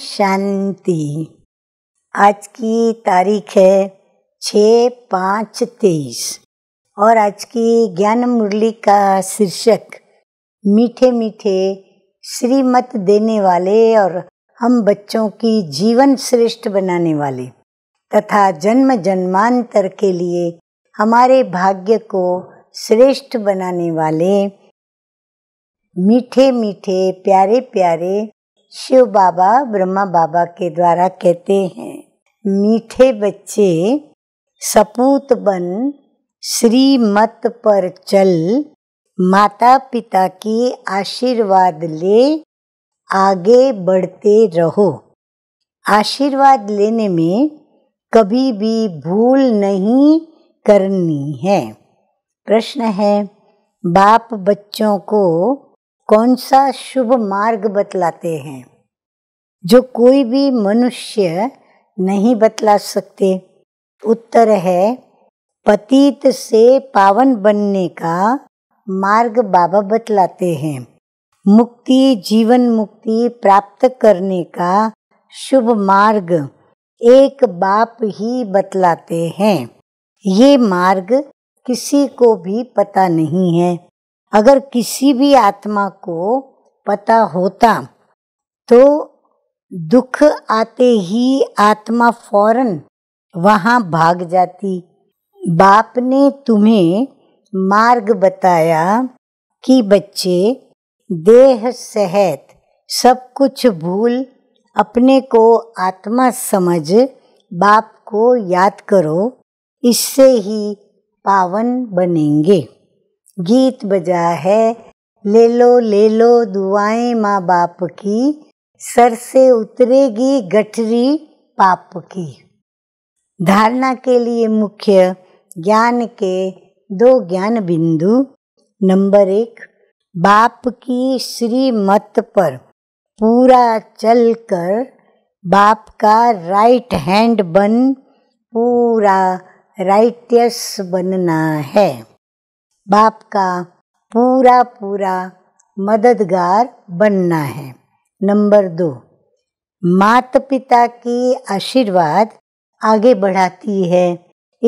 शांति आज की तारीख है छ पाँच तेईस और आज की ज्ञान मुरली का शीर्षक मीठे मीठे श्रीमत देने वाले और हम बच्चों की जीवन श्रेष्ठ बनाने वाले तथा जन्म जन्मांतर के लिए हमारे भाग्य को श्रेष्ठ बनाने वाले मीठे मीठे प्यारे प्यारे शिव बाबा ब्रह्मा बाबा के द्वारा कहते हैं मीठे बच्चे सपूत बन श्रीमत पर चल माता पिता के आशीर्वाद ले आगे बढ़ते रहो आशीर्वाद लेने में कभी भी भूल नहीं करनी है प्रश्न है बाप बच्चों को कौन सा शुभ मार्ग बतलाते हैं जो कोई भी मनुष्य नहीं बतला सकते उत्तर है पतित से पावन बनने का मार्ग बाबा बतलाते हैं मुक्ति जीवन मुक्ति प्राप्त करने का शुभ मार्ग एक बाप ही बतलाते हैं ये मार्ग किसी को भी पता नहीं है अगर किसी भी आत्मा को पता होता तो दुख आते ही आत्मा फौरन वहाँ भाग जाती बाप ने तुम्हें मार्ग बताया कि बच्चे देह सहत सब कुछ भूल अपने को आत्मा समझ बाप को याद करो इससे ही पावन बनेंगे गीत बजा है ले लो ले लो दुआएं माँ बाप की सर से उतरेगी गठरी पाप की धारणा के लिए मुख्य ज्ञान के दो ज्ञान बिंदु नंबर एक बाप की श्रीमत पर पूरा चलकर बाप का राइट हैंड बन पूरा राइटियस बनना है बाप का पूरा पूरा मददगार बनना है नंबर दो माता पिता की आशीर्वाद आगे बढ़ाती है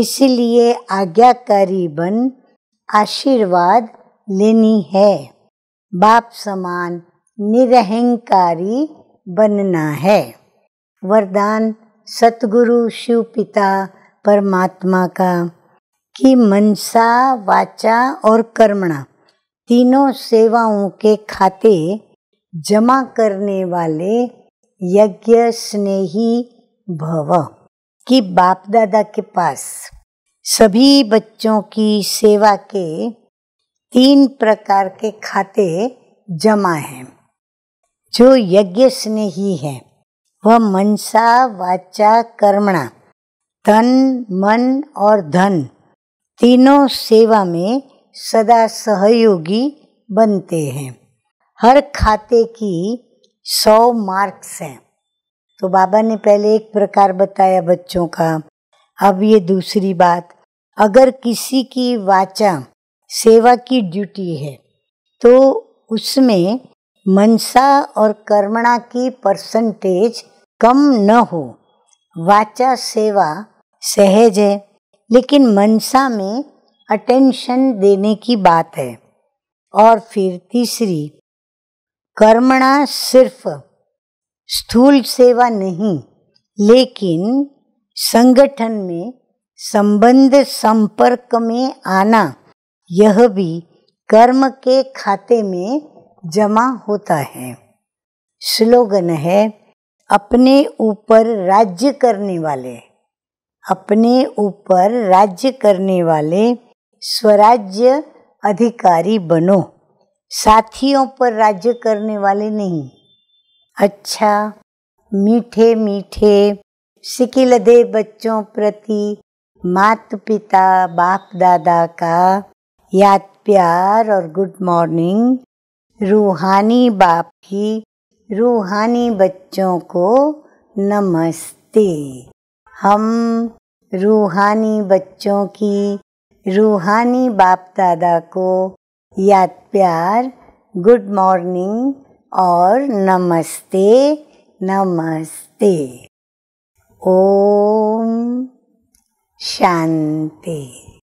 इसलिए आज्ञाकारी बन आशीर्वाद लेनी है बाप समान निरहंकारी बनना है वरदान सतगुरु शिव पिता परमात्मा का कि मनसा वाचा और कर्मणा तीनों सेवाओं के खाते जमा करने वाले यज्ञ स्नेही भव कि बाप दादा के पास सभी बच्चों की सेवा के तीन प्रकार के खाते जमा हैं जो यज्ञ स्नेही है वह मनसा वाचा कर्मणा तन मन और धन तीनों सेवा में सदा सहयोगी बनते हैं हर खाते की सौ मार्क्स हैं तो बाबा ने पहले एक प्रकार बताया बच्चों का अब ये दूसरी बात अगर किसी की वाचा सेवा की ड्यूटी है तो उसमें मनसा और कर्मणा की परसेंटेज कम न हो वाचा सेवा सहज है लेकिन मनसा में अटेंशन देने की बात है और फिर तीसरी कर्मणा सिर्फ स्थूल सेवा नहीं लेकिन संगठन में संबंध संपर्क में आना यह भी कर्म के खाते में जमा होता है स्लोगन है अपने ऊपर राज्य करने वाले अपने ऊपर राज्य करने वाले स्वराज्य अधिकारी बनो साथियों पर राज्य करने वाले नहीं अच्छा मीठे मीठे सिकिलधे बच्चों प्रति मात पिता बाप दादा का याद प्यार और गुड मॉर्निंग रूहानी बाप की रूहानी बच्चों को नमस्ते हम रूहानी बच्चों की रूहानी बाप दादा को याद प्यार गुड मॉर्निंग और नमस्ते नमस्ते ओम शांति